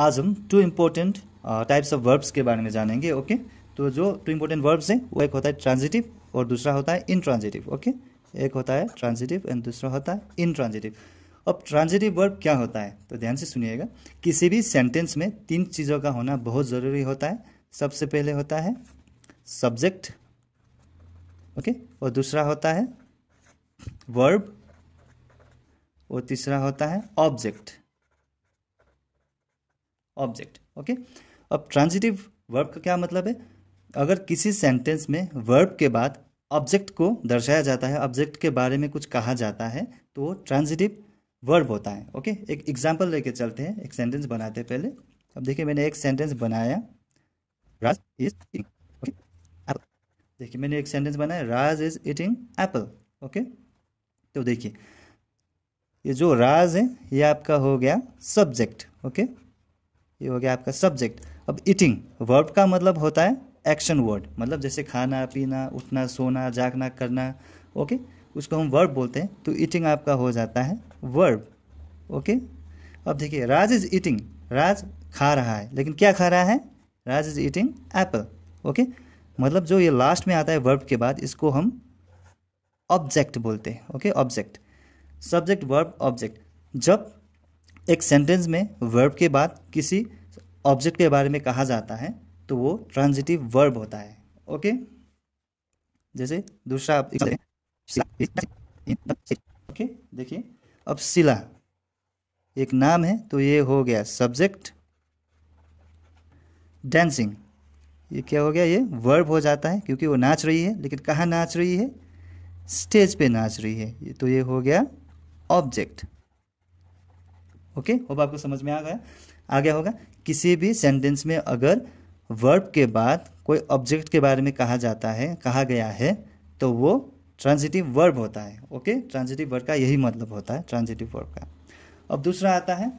आज हम two important types of verbs के बारे में जानेंगे ओके तो जो टू इम्पोर्टेंट वर्ब्स हैं वो एक होता है ट्रांजिटिव और दूसरा होता है इनट्रांजिटिव ओके एक होता है ट्रांजिटिव एंड दूसरा होता है इनट्रांजिटिव अब ट्रांजिटिव वर्ब क्या होता है तो ध्यान से सुनिएगा किसी भी सेंटेंस में तीन चीज़ों का होना बहुत ज़रूरी होता है सबसे पहले होता है सब्जेक्ट ओके और दूसरा होता है वर्ब और तीसरा होता है ऑब्जेक्ट ऑब्जेक्ट ओके अब ट्रांजिटिव वर्ब का क्या मतलब है अगर किसी सेंटेंस में वर्ब के बाद ऑब्जेक्ट को दर्शाया जाता है ऑब्जेक्ट के बारे में कुछ कहा जाता है तो वो ट्रांजिटिव वर्ब होता है ओके एक एग्जाम्पल लेके चलते हैं एक सेंटेंस बनाते हैं पहले अब देखिए मैंने एक सेंटेंस बनाया राज इज ईटिंग देखिए मैंने एक सेंटेंस बनाया Raj is eating apple okay तो देखिए ये जो राज है ये आपका हो गया सब्जेक्ट ओके okay? ये हो गया आपका सब्जेक्ट अब ईटिंग वर्ब का मतलब होता है एक्शन वर्ड मतलब जैसे खाना पीना उठना सोना जागना करना ओके उसको हम वर्ब बोलते हैं तो ईटिंग आपका हो जाता है वर्ब ओके अब देखिए राज इज ईटिंग राज खा रहा है लेकिन क्या खा रहा है Raj is eating apple okay मतलब जो ये लास्ट में आता है वर्ब के बाद इसको हम ऑब्जेक्ट बोलते हैं okay object subject verb object जब एक सेंटेंस में वर्ब के बाद किसी ऑब्जेक्ट के बारे में कहा जाता है तो वो ट्रांजिटिव वर्ब होता है ओके जैसे दूसरा आप ओके देखिए अब सिला एक नाम है तो ये हो गया सब्जेक्ट डांसिंग ये क्या हो गया ये वर्ब हो जाता है क्योंकि वो नाच रही है लेकिन कहाँ नाच रही है स्टेज पे नाच रही है तो ये हो गया ऑब्जेक्ट ओके होप आपको समझ में आ गया आ गया होगा किसी भी सेंटेंस में अगर वर्ब के बाद कोई ऑब्जेक्ट के बारे में कहा जाता है कहा गया है तो वो ट्रांजिटिव वर्ब होता है ओके ट्रांजिटिव वर्ब का यही मतलब होता है ट्रांजिटिव वर्ब का अब दूसरा आता है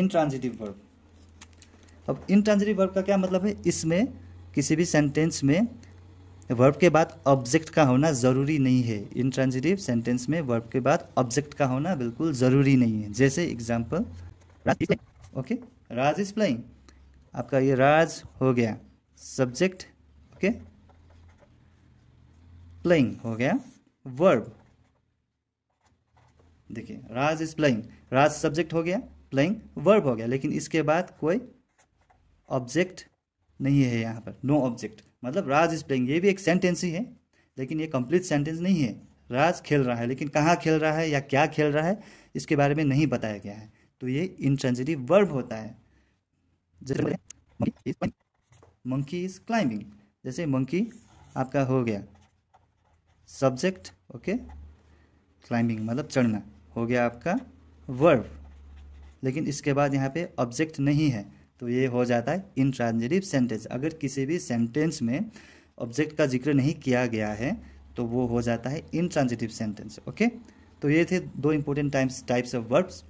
इन ट्रांजिटिव वर्ब अब इन ट्रांजिटिव वर्ब का क्या मतलब है इसमें किसी भी सेंटेंस में वर्ब के बाद ऑब्जेक्ट का होना ज़रूरी नहीं है इन ट्रांजिटिव सेंटेंस में वर्ब के बाद ऑब्जेक्ट का होना बिल्कुल ज़रूरी नहीं है जैसे example okay Raj is playing आपका ये राज हो गया सब्जेक्ट ओके प्लेइंग हो गया वर्ब देखिए Raj is playing Raj subject हो गया प्लेइंग वर्ब हो गया लेकिन इसके बाद कोई ऑब्जेक्ट नहीं है यहाँ पर नो ऑब्जेक्ट मतलब राज इज प्लेइंग ये भी एक सेंटेंस ही है लेकिन ये कंप्लीट सेंटेंस नहीं है राज खेल रहा है लेकिन कहाँ खेल रहा है या क्या खेल रहा है इसके बारे में नहीं बताया गया है तो ये इंट्रेंजिटिव वर्ब होता है जैसे मंकी इज क्लाइंबिंग जैसे मंकी आपका हो गया सब्जेक्ट ओके क्लाइंबिंग मतलब चढ़ना हो गया आपका वर्ब लेकिन इसके बाद यहाँ पे ऑब्जेक्ट नहीं है तो ये हो जाता है ट्रांजेटिव सेंटेंस अगर किसी भी सेंटेंस में ऑब्जेक्ट का जिक्र नहीं किया गया है तो वो हो जाता है ट्रांजेटिव सेंटेंस ओके तो ये थे दो important times types of verbs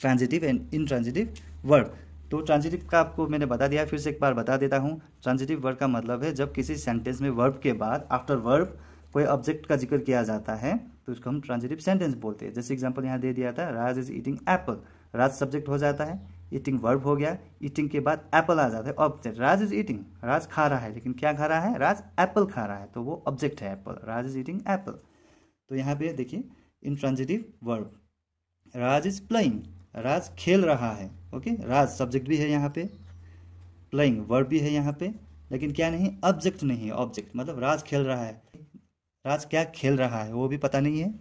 transitive and transitive verb तो ट्रांजेटिव का आपको मैंने बता दिया फिर से एक बार बता देता हूँ ट्रांजेटिव वर्ब का मतलब है जब किसी सेंटेंस में वर्ब के बाद आफ्टर वर्ब कोई ऑब्जेक्ट का जिक्र किया जाता है तो उसको हम ट्रांजेटिव सेंटेंस बोलते हैं जैसे एग्जाम्पल यहाँ दे दिया था Raj is eating apple Raj subject हो जाता है ईटिंग वर्ब हो गया ईटिंग के बाद एप्पल आ जाता है object Raj is eating Raj खा रहा है लेकिन क्या खा रहा है राज एप्पल खा रहा है तो वो ऑब्जेक्ट है apple Raj is eating apple तो यहाँ पे देखिए intransitive verb Raj is playing Raj खेल रहा है ओके राज सब्जेक्ट भी है यहाँ पे प्लेइंग वर्ब भी है यहाँ पे लेकिन क्या नहीं ऑब्जेक्ट नहीं है ऑब्जेक्ट मतलब राज खेल रहा है राज क्या खेल रहा है वो भी पता नहीं है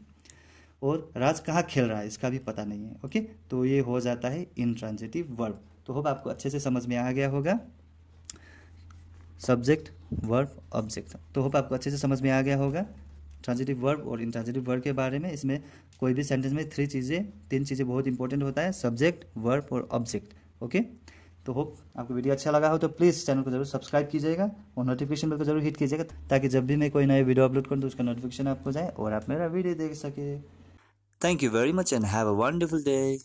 और राज कहाँ खेल रहा है इसका भी पता नहीं है ओके तो ये हो जाता है ट्रांजेटिव वर्ब तो होप आपको अच्छे से समझ में आ गया होगा सब्जेक्ट वर्ब ऑब्जेक्ट तो होप आपको अच्छे से समझ में आ गया होगा ट्रांजिटिव वर्ब और इंट्रांजिटिव वर्ब के बारे में इसमें कोई भी सेंटेंस में थ्री चीज़ें तीन चीज़ें बहुत इंपॉर्टेंट होता है सब्जेक्ट वर्ब और ऑब्जेक्ट ओके तो होप आपको वीडियो अच्छा लगा हो तो प्लीज़ चैनल को जरूर सब्सक्राइब कीजिएगा और नोटिफिकेशन बिल को जरूर हिट कीजिएगा ताकि जब भी मैं कोई नया वीडियो अपलोड करूँ तो उसका नोटिफिकेशन आपको जाए और आप मेरा वीडियो देख सके Thank you very much and have a wonderful day.